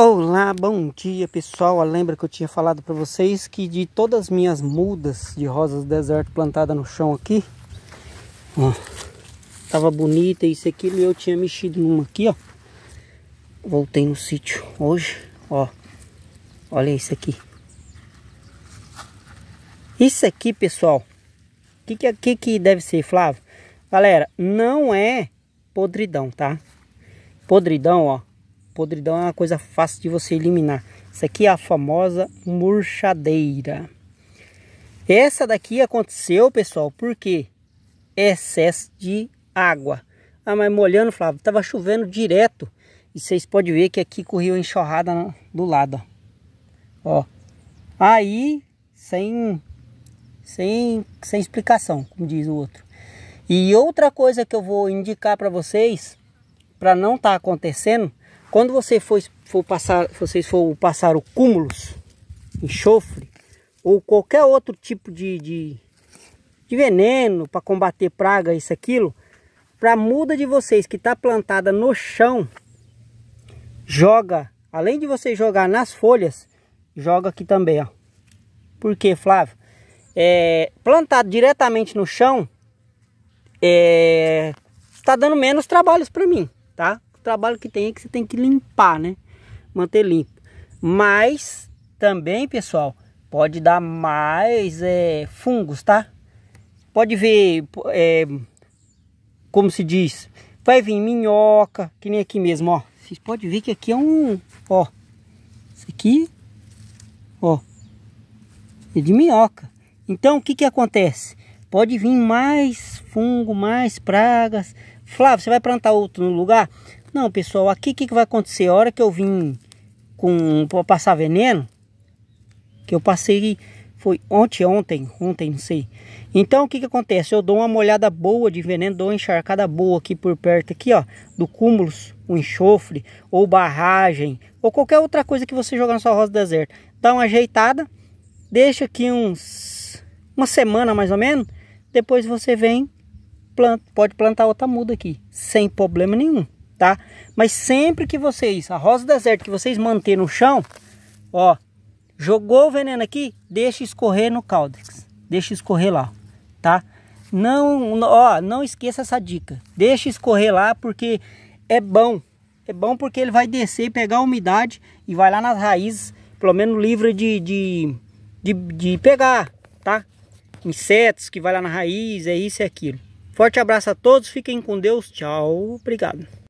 Olá, bom dia pessoal. Lembra que eu tinha falado para vocês que de todas as minhas mudas de rosas deserto plantada no chão aqui, ó, tava bonita isso aqui e eu tinha mexido numa aqui, ó. Voltei no sítio hoje, ó. Olha isso aqui. Isso aqui, pessoal, o que, é, que, que deve ser, Flávio? Galera, não é podridão, tá? Podridão, ó podridão é uma coisa fácil de você eliminar. Isso aqui é a famosa murchadeira. Essa daqui aconteceu, pessoal, porque excesso de água. Ah, mas molhando, Flávio, tava chovendo direto. E vocês podem ver que aqui correu enxurrada do lado, ó. ó. Aí, sem, sem, sem explicação, como diz o outro. E outra coisa que eu vou indicar para vocês, para não estar tá acontecendo, quando você for, for passar, vocês for passar o cúmulos, enxofre ou qualquer outro tipo de, de, de veneno para combater praga, isso, aquilo, para a muda de vocês que está plantada no chão, joga, além de você jogar nas folhas, joga aqui também, ó. Por quê, Flávio? É, plantado diretamente no chão, é, tá dando menos trabalhos para mim, tá? trabalho que tem é que você tem que limpar, né? Manter limpo. Mas também, pessoal, pode dar mais é, fungos, tá? Pode ver, é, como se diz, vai vir minhoca, que nem aqui mesmo, ó. Vocês podem ver que aqui é um, ó, isso aqui, ó, é de minhoca. Então, o que que acontece? Pode vir mais fungo, mais pragas. Flávio, você vai plantar outro no lugar? Não, pessoal, aqui o que, que vai acontecer? A hora que eu vim com para passar veneno, que eu passei foi ontem, ontem, ontem, não sei. Então o que que acontece? Eu dou uma molhada boa de veneno, dou uma encharcada boa aqui por perto aqui, ó, do cúmulos, o enxofre ou barragem, ou qualquer outra coisa que você jogar na sua rosa deserta. Dá uma ajeitada, deixa aqui uns uma semana mais ou menos, depois você vem planta, pode plantar outra muda aqui, sem problema nenhum tá? Mas sempre que vocês, a rosa do deserto que vocês manter no chão, ó, jogou o veneno aqui, deixa escorrer no caldex. deixa escorrer lá, tá? Não, ó, não esqueça essa dica. Deixa escorrer lá porque é bom. É bom porque ele vai descer, pegar a umidade e vai lá nas raízes, pelo menos livra de, de, de, de pegar, tá? Insetos que vai lá na raiz, é isso e é aquilo. Forte abraço a todos, fiquem com Deus, tchau, obrigado.